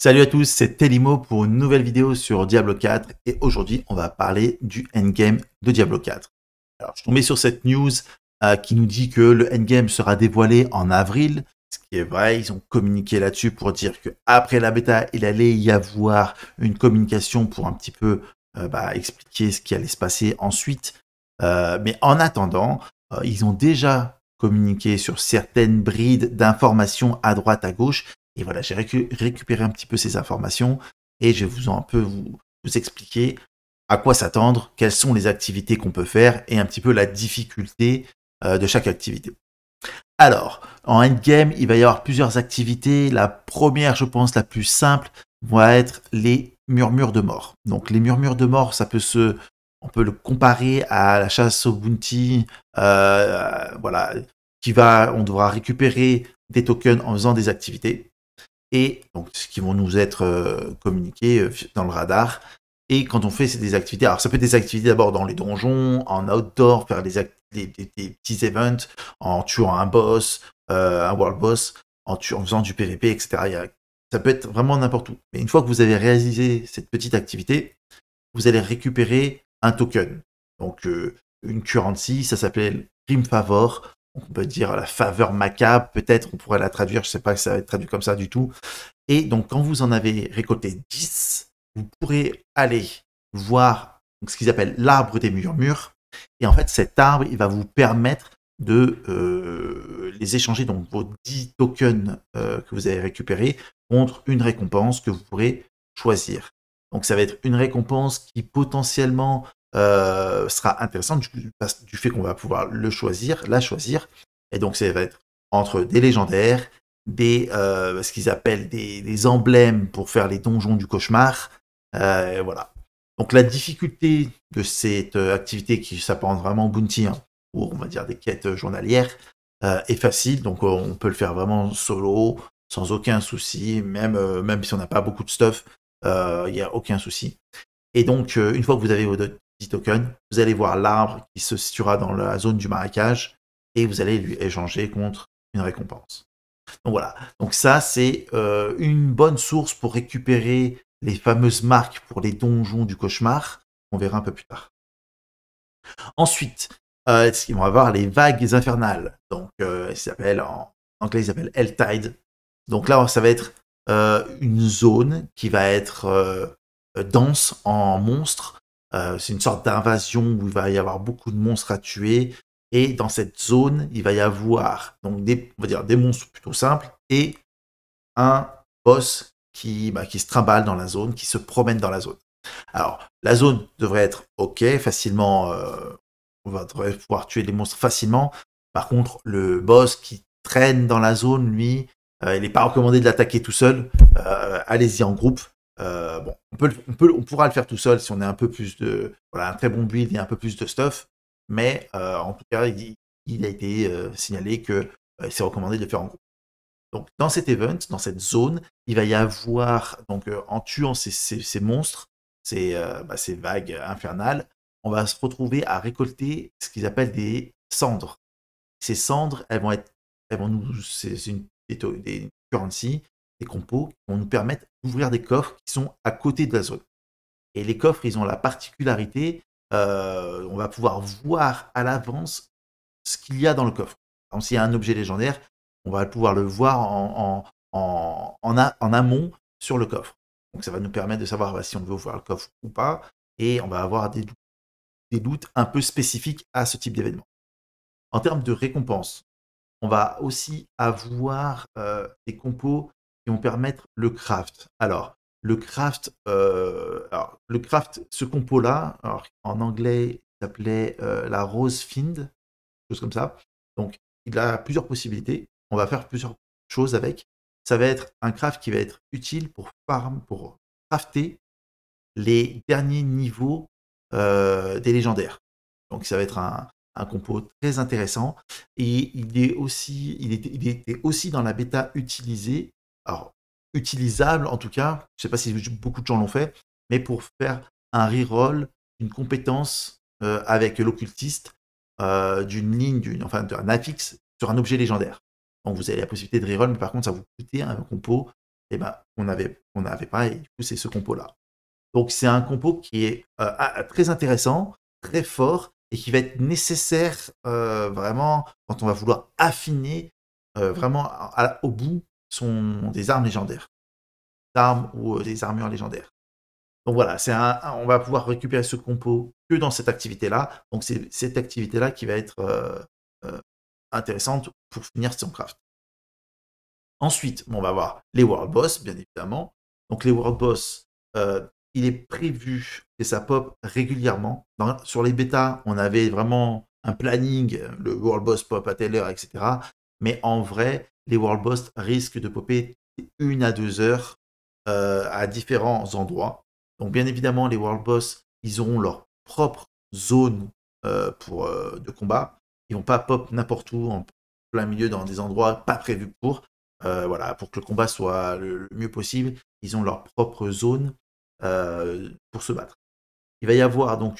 Salut à tous, c'est Telimo pour une nouvelle vidéo sur Diablo 4 et aujourd'hui on va parler du endgame de Diablo 4. Alors je suis tombé sur cette news euh, qui nous dit que le endgame sera dévoilé en avril, ce qui est vrai, ils ont communiqué là-dessus pour dire qu'après la bêta il allait y avoir une communication pour un petit peu euh, bah, expliquer ce qui allait se passer ensuite. Euh, mais en attendant, ils ont déjà communiqué sur certaines brides d'informations à droite à gauche et voilà, j'ai récupéré un petit peu ces informations et je vais vous en un peu vous, expliquer à quoi s'attendre, quelles sont les activités qu'on peut faire et un petit peu la difficulté euh, de chaque activité. Alors, en endgame, il va y avoir plusieurs activités. La première, je pense, la plus simple, va être les murmures de mort. Donc les murmures de mort, ça peut se, on peut le comparer à la chasse au bounty, euh, voilà, qui va, on devra récupérer des tokens en faisant des activités et donc ce qui vont nous être euh, communiqués euh, dans le radar. Et quand on fait des activités, alors ça peut être des activités d'abord dans les donjons, en outdoor, faire des, des, petits events, en tuant un boss, euh, un world boss, en, en faisant du PvP, etc. ça peut être vraiment n'importe où. Mais une fois que vous avez réalisé cette petite activité, vous allez récupérer un token. Donc une currency, ça s'appelle Prime Favor on peut dire la faveur macabre, peut-être on pourrait la traduire, je ne sais pas si ça va être traduit comme ça du tout. Et donc quand vous en avez récolté 10, vous pourrez aller voir ce qu'ils appellent l'arbre des murmures. Et en fait cet arbre, il va vous permettre de euh, les échanger, donc vos 10 tokens euh, que vous avez récupérés, contre une récompense que vous pourrez choisir. Donc ça va être une récompense qui potentiellement euh, sera intéressante du, fait qu'on va pouvoir le choisir, la choisir. Et donc, ça va être entre des légendaires, des, euh, ce qu'ils appellent des, emblèmes pour faire les donjons du cauchemar. Euh, voilà. Donc, la difficulté de cette euh, activité qui s'apparente vraiment au bounty, hein, ou on va dire des quêtes journalières, est facile. Donc, on peut le faire vraiment solo, sans aucun souci, même, même si on n'a pas beaucoup de stuff, il n'y a aucun souci. Et donc, une fois que vous avez vos token, vous allez voir l'arbre qui se situera dans la zone du marécage et vous allez lui échanger contre une récompense. Donc voilà, donc ça c'est euh, une bonne source pour récupérer les fameuses marques pour les donjons du cauchemar, on verra un peu plus tard. Ensuite, euh, ce qu'ils vont avoir les vagues infernales, donc euh, s'appelle en anglais ils s'appellent tide Donc là ça va être euh, une zone qui va être dense en monstres euh, c'est une sorte d'invasion où il va y avoir beaucoup de monstres à tuer. Et dans cette zone, il va y avoir donc des, dire, des monstres plutôt simples et un boss bah, qui, se trimballe dans la zone, qui se promène dans la zone. Alors, la zone devrait être OK, facilement, euh, on va pouvoir tuer les monstres facilement. Par contre, le boss qui traîne dans la zone, lui, euh, il n'est pas recommandé de l'attaquer tout seul. Allez-y en groupe, euh, on, pourra le faire tout seul si on a un peu plus de. Voilà, un très bon build et un peu plus de stuff. Mais euh, en tout cas, il, a été euh, signalé que c'est recommandé de le faire en groupe. Donc, dans cet event, dans cette zone, il va y avoir, donc, en tuant ces, monstres, ces, bah, ces, vagues infernales, on va se retrouver à récolter ce qu'ils appellent des cendres. Ces cendres, elles vont être. Elles nous. C'est une des, currency des compos qui vont nous permettre d'ouvrir des coffres qui sont à côté de la zone. Et les coffres, ils ont la particularité, euh, on va pouvoir voir à l'avance ce qu'il y a dans le coffre. Donc s'il y a un objet légendaire, on va pouvoir le voir en, amont sur le coffre. Donc ça va nous permettre de savoir bah, si on veut ouvrir le coffre ou pas, et on va avoir des, doutes un peu spécifiques à ce type d'événement. En termes de récompense, on va aussi avoir euh, des compos vont permettre le craft. Alors, le craft, euh, alors, le craft, ce compo-là, en anglais, il s'appelait euh, la Rose Find, chose comme ça. Donc, il a plusieurs possibilités. On va faire plusieurs choses avec. Ça va être un craft qui va être utile pour farm, pour crafter les derniers niveaux euh, des légendaires. Donc, ça va être un, un compo très intéressant. Et il est aussi, il était, il était aussi dans la bêta utilisé utilisable en tout cas, je ne sais pas si beaucoup de gens l'ont fait, mais pour faire un reroll, une compétence euh, avec l'occultiste euh, d'une ligne, d'une, enfin d'un affix sur un objet légendaire. Donc vous avez la possibilité de reroll, mais par contre ça vous coûtait un compo, et eh ben on n'avait on avait pas, et du coup c'est ce compo-là. Donc c'est un compo qui est euh, très intéressant, très fort, et qui va être nécessaire vraiment quand on va vouloir affiner vraiment au bout sont des armes légendaires. Des armes ou euh, des armures légendaires. Donc voilà, c'est on va pouvoir récupérer ce compo que dans cette activité-là. Donc c'est cette activité-là qui va être euh, euh, intéressante pour finir son craft. Ensuite, on va voir les World Boss, bien évidemment. Donc les World Boss, il est prévu que ça pop régulièrement. sur les bêtas, on avait vraiment un planning, le World Boss pop à telle heure, etc. Mais en vrai, les World Boss risquent de popper une à deux heures euh, à différents endroits. Donc bien évidemment, les World Boss, ils auront leur propre zone euh, pour, euh, de combat. Ils vont pas pop n'importe où, en plein milieu, dans des endroits pas prévus pour. voilà, pour que le combat soit le, mieux possible, ils ont leur propre zone pour se battre. Il va y avoir donc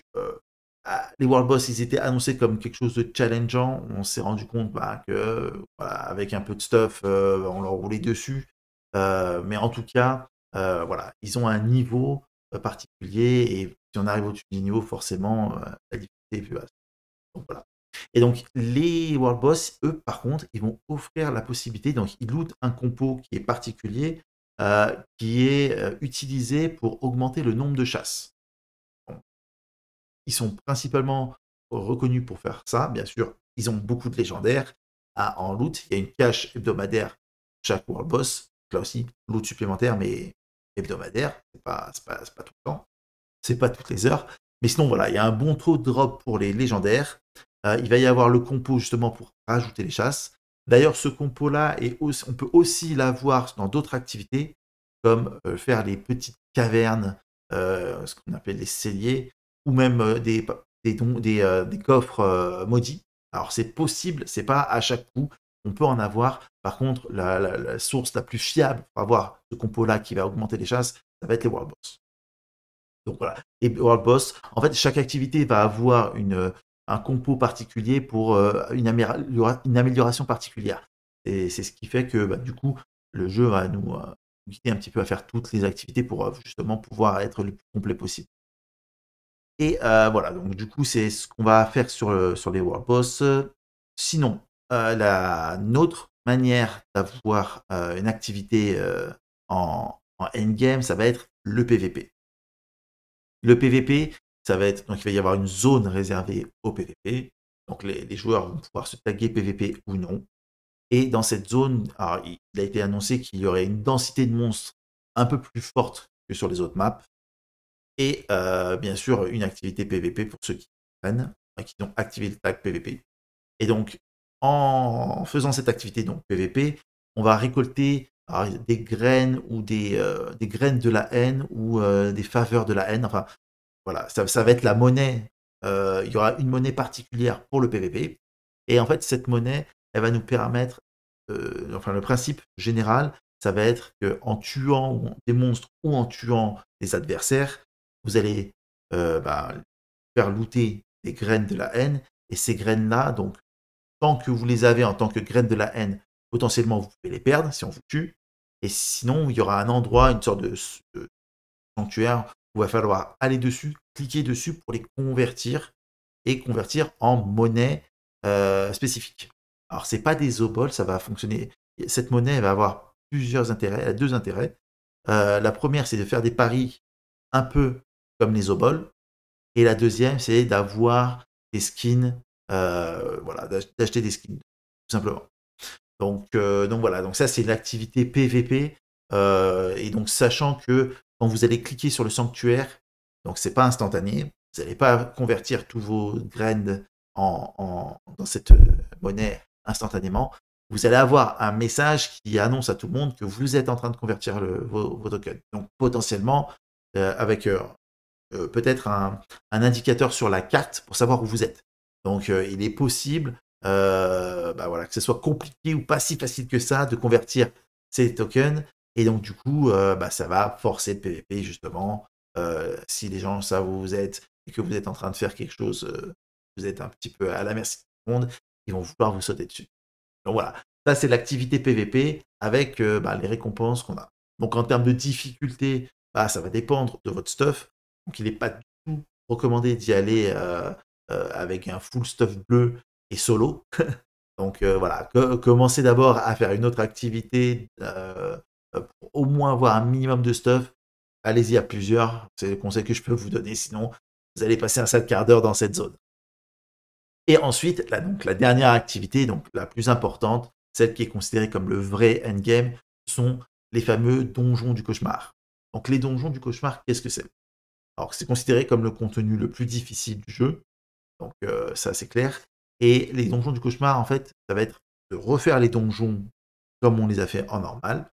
les World Boss, ils étaient annoncés comme quelque chose de challengeant. On s'est rendu compte qu'avec bah, que, avec un peu de stuff, euh, on leur roulait dessus. Euh, mais en tout cas, euh, voilà, ils ont un niveau particulier. Et si on arrive au-dessus du niveau, forcément, la difficulté est plus basse. Et donc, les World Boss, eux, par contre, ils vont offrir la possibilité. Donc, ils lootent un compo qui est particulier, qui est utilisé pour augmenter le nombre de chasses. Ils sont principalement reconnus pour faire ça, bien sûr. Ils ont beaucoup de légendaires. Ah, en loot, il y a une cache hebdomadaire chaque World Boss. Là aussi, loot supplémentaire, mais hebdomadaire. C'est pas, pas, tout le temps. C'est pas toutes les heures. Mais sinon, voilà, il y a un bon trop de drop pour les légendaires. Euh, il va y avoir le compo justement pour rajouter les chasses. D'ailleurs, ce compo-là, on peut aussi l'avoir dans d'autres activités, comme euh, faire les petites cavernes, euh, ce qu'on appelle les celliers, ou même euh, des, euh, des, coffres euh, maudits. Alors c'est possible, c'est pas à chaque coup, on peut en avoir. Par contre, la, source la plus fiable pour avoir ce compo-là qui va augmenter les chasses, ça va être les World Boss. Donc voilà, Et World Boss, en fait, chaque activité va avoir une, un compo particulier pour une, amélioration particulière. Et c'est ce qui fait que bah, du coup, le jeu va nous guider un petit peu à faire toutes les activités pour justement pouvoir être le plus complet possible. Et euh, voilà, donc du coup, c'est ce qu'on va faire sur, euh, sur les World Boss. Sinon, euh, la, notre manière d'avoir une activité en, endgame, ça va être le PVP. Le PVP, ça va être. Donc, il va y avoir une zone réservée au PVP. Donc, les, joueurs vont pouvoir se taguer PVP ou non. Et dans cette zone, il a été annoncé qu'il y aurait une densité de monstres un peu plus forte que sur les autres maps et euh, bien sûr une activité PVP pour ceux qui prennent, hein, qui ont activé le tag PVP. Et donc en faisant cette activité donc PVP, on va récolter des graines ou des, euh, des, graines de la haine ou euh, des faveurs de la haine. Enfin, voilà, ça, ça va être la monnaie. il y aura une monnaie particulière pour le PVP. Et en fait, cette monnaie, elle va nous permettre, enfin le principe général, ça va être qu'en tuant des monstres ou en tuant des adversaires, vous allez euh, bah, faire looter des graines de la haine. Et ces graines-là, donc, tant que vous les avez en tant que graines de la haine, potentiellement vous pouvez les perdre si on vous tue. Et sinon, il y aura un endroit, une sorte de, sanctuaire où il va falloir aller dessus, cliquer dessus pour les convertir et convertir en monnaie euh, spécifique. Alors, c'est pas des obols, ça va fonctionner. Cette monnaie va avoir plusieurs intérêts, deux intérêts. Euh, la première, c'est de faire des paris un peu comme les oboles. Et la deuxième, c'est d'avoir des skins, euh, voilà, d'acheter des skins, tout simplement. Donc, euh, donc voilà, donc ça c'est l'activité PVP. Euh, et donc sachant que quand vous allez cliquer sur le sanctuaire, donc c'est pas instantané, vous n'allez pas convertir tous vos graines en, dans cette monnaie instantanément. Vous allez avoir un message qui annonce à tout le monde que vous êtes en train de convertir le, vos, Donc potentiellement, avec euh, peut-être un, indicateur sur la carte pour savoir où vous êtes. Donc euh, il est possible euh, bah voilà, que ce soit compliqué ou pas si facile que ça de convertir ces tokens. Et donc du coup, bah, ça va forcer le PVP justement. si les gens savent où vous êtes et que vous êtes en train de faire quelque chose, vous êtes un petit peu à la merci du monde, ils vont vouloir vous sauter dessus. Donc voilà, ça c'est l'activité PVP avec bah, les récompenses qu'on a. Donc en termes de difficulté, ça va dépendre de votre stuff. Donc il n'est pas du tout recommandé d'y aller euh, euh, avec un full stuff bleu et solo. Donc euh, voilà, commencez d'abord à faire une autre activité pour au moins avoir un minimum de stuff. Allez-y à plusieurs, c'est le conseil que je peux vous donner, sinon vous allez passer un sale quart d'heure dans cette zone. Et ensuite, donc, la dernière activité, donc la plus importante, celle qui est considérée comme le vrai endgame, sont les fameux donjons du cauchemar. Donc les donjons du cauchemar, qu'est-ce que c'est alors c'est considéré comme le contenu le plus difficile du jeu, donc euh, ça c'est clair. Et les donjons du cauchemar, en fait, ça va être de refaire les donjons comme on les a fait en normal,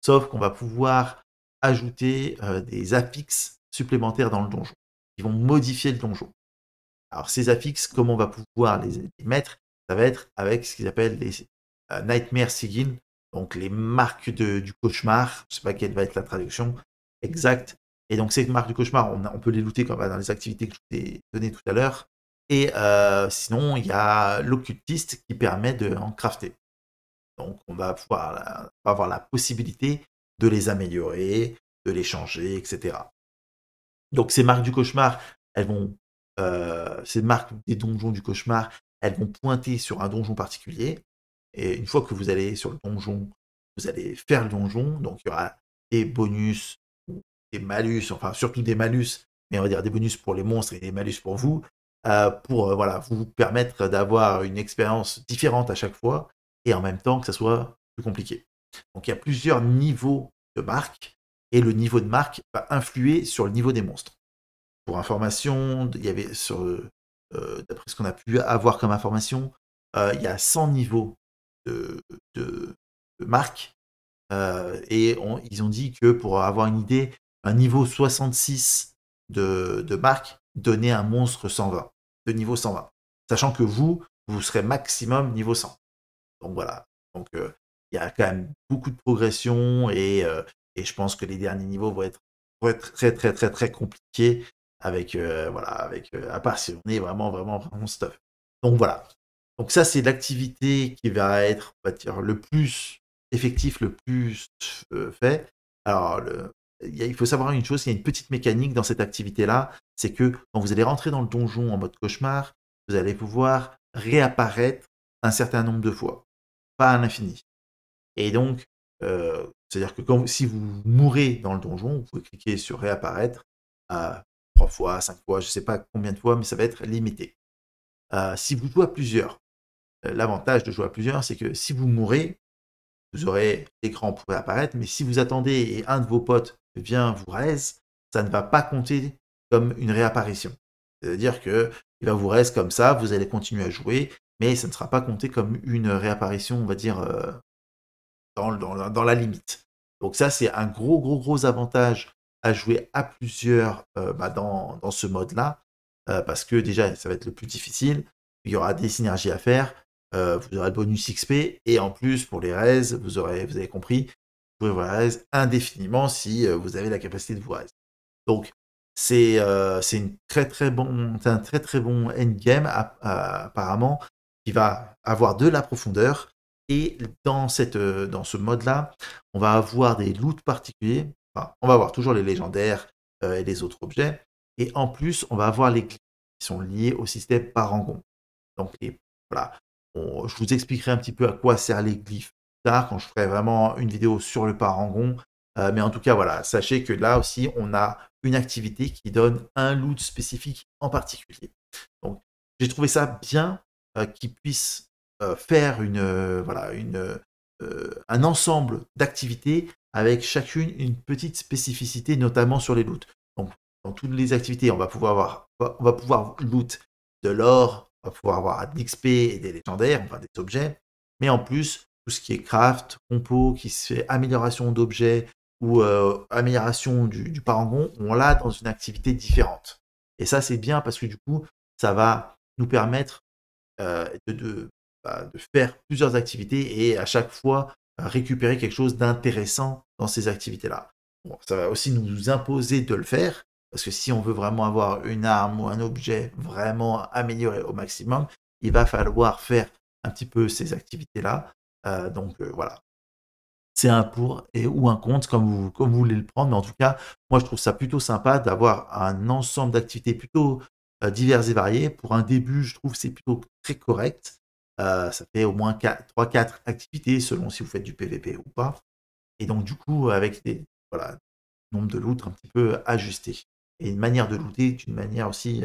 sauf qu'on va pouvoir ajouter euh, des affixes supplémentaires dans le donjon, qui vont modifier le donjon. Alors ces affixes, comment on va pouvoir les, mettre Ça va être avec ce qu'ils appellent les euh, Nightmare Sigil, donc les marques du cauchemar, je ne sais pas quelle va être la traduction exacte, et donc ces marques du cauchemar, on, peut les looter comme bah, dans les activités que je vous ai données tout à l'heure. Et euh, sinon, il y a l'occultiste qui permet de en crafter. Donc on va pouvoir avoir la possibilité de les améliorer, de les changer, etc. Donc ces marques du cauchemar, elles vont, euh, ces marques des donjons du cauchemar, elles vont pointer sur un donjon particulier. Et une fois que vous allez sur le donjon, vous allez faire le donjon. Donc il y aura des bonus, malus, enfin surtout des malus, mais on va dire des bonus pour les monstres et des malus pour vous, euh, pour euh, voilà, vous permettre d'avoir une expérience différente à chaque fois et en même temps que ça soit plus compliqué. Donc il y a plusieurs niveaux de marque et le niveau de marque va influer sur le niveau des monstres. Pour information, il y avait sur euh, d'après ce qu'on a pu avoir comme information, il y a 100 niveaux de, de, marque et ils ont dit que pour avoir une idée, un niveau 66 de, marque donner un monstre 120, de niveau 120. Sachant que vous, vous serez maximum niveau 100. Donc voilà. Donc euh, il ya y a quand même beaucoup de progression et, euh, et, je pense que les derniers niveaux vont être, vont être très très très très compliqués avec euh, voilà avec à part si on est vraiment vraiment vraiment stuff. Donc voilà. Donc ça c'est l'activité qui va être on va dire le plus effectif le plus fait. Alors le, il faut savoir une chose, il y a une petite mécanique dans cette activité-là, c'est que quand vous allez rentrer dans le donjon en mode cauchemar, vous allez pouvoir réapparaître un certain nombre de fois, pas à l'infini. Et donc, euh, c'est-à-dire que si vous mourrez dans le donjon, vous pouvez cliquer sur réapparaître à euh, trois fois, cinq fois, je ne sais pas combien de fois, mais ça va être limité. Euh, si vous jouez à plusieurs, l'avantage de jouer à plusieurs, c'est que si vous mourrez, vous aurez l'écran pour réapparaître mais si vous attendez et un de vos potes vient vous reste ça ne va pas compter comme une réapparition. C'est-à-dire que il va vous reste comme ça, vous allez continuer à jouer, mais ça ne sera pas compté comme une réapparition, on va dire, euh, dans, la limite. Donc ça, c'est un gros, gros, gros avantage à jouer à plusieurs euh, bah, dans, ce mode-là, euh, parce que déjà, ça va être le plus difficile, il y aura des synergies à faire, vous aurez le bonus XP, et en plus, pour les raids, vous, aurez, vous avez compris, pouvez vous indéfiniment si euh, vous avez la capacité de vous raise. Donc, euh, c'est une très très bon, un très très bon endgame euh, apparemment qui va avoir de la profondeur. Et dans, cette, dans ce mode-là, on va avoir des loots particuliers. on va avoir toujours les légendaires et les autres objets. Et en plus, on va avoir les clés qui sont liés au système Parangon. Donc, voilà. je vous expliquerai un petit peu à quoi sert les glyphes quand je ferai vraiment une vidéo sur le parangon. Euh, mais en tout cas, voilà, sachez que là aussi, on a une activité qui donne un loot spécifique en particulier. Donc, j'ai trouvé ça bien euh, qu'ils puissent euh, faire une, voilà, une, un ensemble d'activités avec chacune une petite spécificité, notamment sur les loots. Donc, dans toutes les activités, on va pouvoir avoir, on va pouvoir loot de l'or, on va pouvoir avoir de et des légendaires, enfin des objets. Mais en plus, tout ce qui est craft, compo, qui se fait amélioration d'objets ou euh, amélioration du, parangon, on l'a dans une activité différente. Et ça, c'est bien parce que du coup, ça va nous permettre euh, bah, de, faire plusieurs activités et à chaque fois euh, récupérer quelque chose d'intéressant dans ces activités-là. ça va aussi nous imposer de le faire, parce que si on veut vraiment avoir une arme ou un objet vraiment amélioré au maximum, il va falloir faire un petit peu ces activités-là euh, donc euh, voilà. C'est un pour et ou un contre, comme vous, comme vous voulez le prendre. Mais en tout cas, moi, je trouve ça plutôt sympa d'avoir un ensemble d'activités plutôt euh, diverses et variées. Pour un début, je trouve c'est plutôt très correct. ça fait au moins 3-4 activités selon si vous faites du PVP ou pas. Et donc, du coup, avec des voilà, nombre de loot un petit peu ajusté. Et une manière de looter d'une manière aussi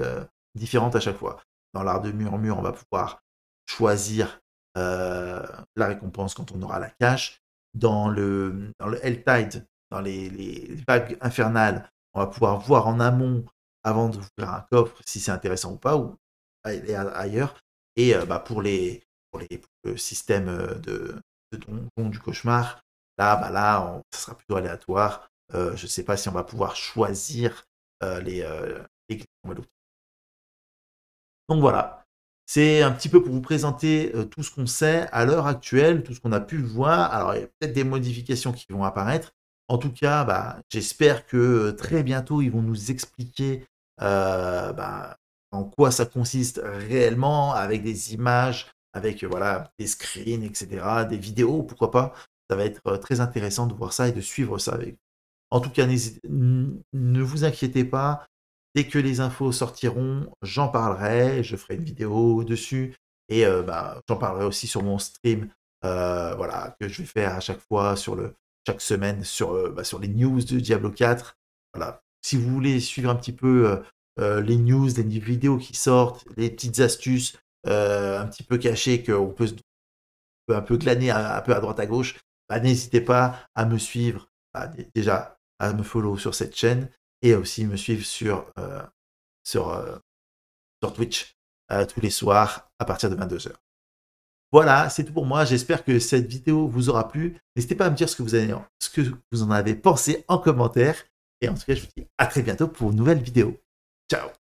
différente à chaque fois. Dans l'art de murmure, on va pouvoir choisir euh, la récompense quand on aura la cache. Dans le, dans le Helltide, dans les, vagues infernales, on va pouvoir voir en amont, avant de d'ouvrir un coffre, si c'est intéressant ou pas, ou ailleurs. Et euh, bah, pour, les, pour, les, systèmes le système euh, de, de du cauchemar, là, bah, là ça sera plutôt aléatoire. je ne sais pas si on va pouvoir choisir les, les... Donc voilà, c'est un petit peu pour vous présenter euh, tout ce qu'on sait à l'heure actuelle, tout ce qu'on a pu voir. Alors, il y a peut-être des modifications qui vont apparaître. En tout cas, bah, j'espère que euh, très bientôt, ils vont nous expliquer euh, bah, en quoi ça consiste réellement, avec des images, avec voilà, des screens, etc., des vidéos, pourquoi pas. Ça va être très intéressant de voir ça et de suivre ça avec vous. En tout cas, ne vous inquiétez pas, Dès que les infos sortiront, j'en parlerai, je ferai une mmh. vidéo dessus et euh, bah, j'en parlerai aussi sur mon stream euh, voilà, que je vais faire à chaque fois, sur chaque semaine, euh, bah, sur, les news de Diablo 4. Voilà. Si vous voulez suivre un petit peu les news, les vidéos qui sortent, les petites astuces un petit peu cachées qu'on peut, un peu glaner un, peu à droite à gauche, bah, n'hésitez pas à me suivre, déjà à me follow sur cette chaîne et aussi me suivre sur, euh, sur, euh, sur, Twitch euh, tous les soirs à partir de 22h. Voilà, c'est tout pour moi. J'espère que cette vidéo vous aura plu. N'hésitez pas à me dire ce que, vous avez, ce que vous en avez pensé en commentaire. Et en tout cas, je vous dis à très bientôt pour une nouvelle vidéo. Ciao